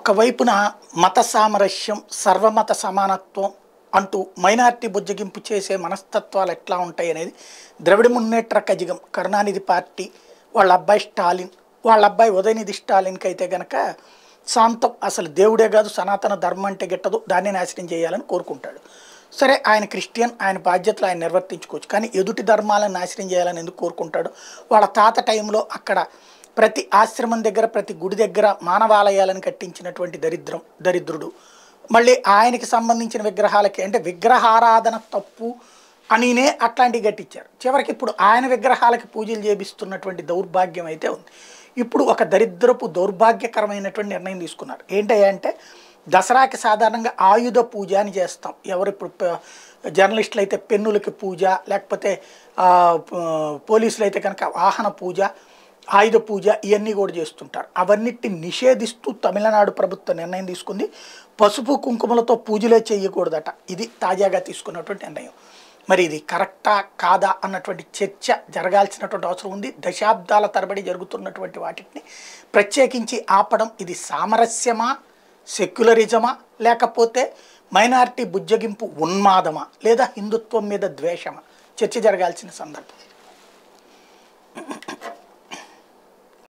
ఒకవైపున మత సామరస్యం సర్వమత సమానత్వం అంటూ మైనార్టీ బుజ్జగింపు చేసే మనస్తత్వాలు ఎట్లా ఉంటాయి అనేది ద్రవిడ మున్నేట్ర కజిగం కరుణానిధి పార్టీ వాళ్ళ అబ్బాయి స్టాలిన్ వాళ్ళ అబ్బాయి ఉదయనిధి స్టాలిన్కి అయితే గనక శాంతం అసలు దేవుడే కాదు సనాతన ధర్మం అంటే గిట్టదు దాన్ని నాశనం చేయాలని కోరుకుంటాడు సరే ఆయన క్రిస్టియన్ ఆయన బాధ్యతలు ఆయన నిర్వర్తించుకోవచ్చు కానీ ఎదుటి ధర్మాలను నాశనం చేయాలని ఎందుకు కోరుకుంటాడు వాళ్ళ తాత టైంలో అక్కడ ప్రతి ఆశ్రమం దగ్గర ప్రతి గుడి దగ్గర మానవాలయాలను కట్టించినటువంటి దరిద్రం దరిద్రుడు మళ్ళీ ఆయనకి సంబంధించిన విగ్రహాలకి అంటే విగ్రహారాధన తప్పు అనినే అట్లాంటివి కట్టించారు చివరికి ఇప్పుడు ఆయన విగ్రహాలకి పూజలు చేపిస్తున్నటువంటి దౌర్భాగ్యం అయితే ఉంది ఇప్పుడు ఒక దరిద్రపు దౌర్భాగ్యకరమైనటువంటి నిర్ణయం తీసుకున్నారు ఏంటంటే దసరాకి సాధారణంగా ఆయుధ పూజ అని చేస్తాం ఎవరు ఇప్పుడు జర్నలిస్టులు అయితే పెన్నులకి పూజ లేకపోతే పోలీసులు అయితే కనుక వాహన పూజ ఆయుధ పూజ ఇవన్నీ కూడా చేస్తుంటారు అవన్నిటిని నిషేధిస్తూ తమిళనాడు ప్రభుత్వం నిర్ణయం తీసుకుంది పసుపు కుంకుమలతో పూజలే చేయకూడదట ఇది తాజాగా తీసుకున్నటువంటి నిర్ణయం మరి ఇది కరెక్టా కాదా అన్నటువంటి చర్చ జరగాల్సినటువంటి అవసరం ఉంది దశాబ్దాల తరబడి జరుగుతున్నటువంటి వాటిని ప్రత్యేకించి ఆపడం ఇది సామరస్యమా సెక్యులరిజమా లేకపోతే మైనారిటీ బుజ్జగింపు ఉన్మాదమా లేదా హిందుత్వం మీద ద్వేషమా చర్చ జరగాల్సిన సందర్భం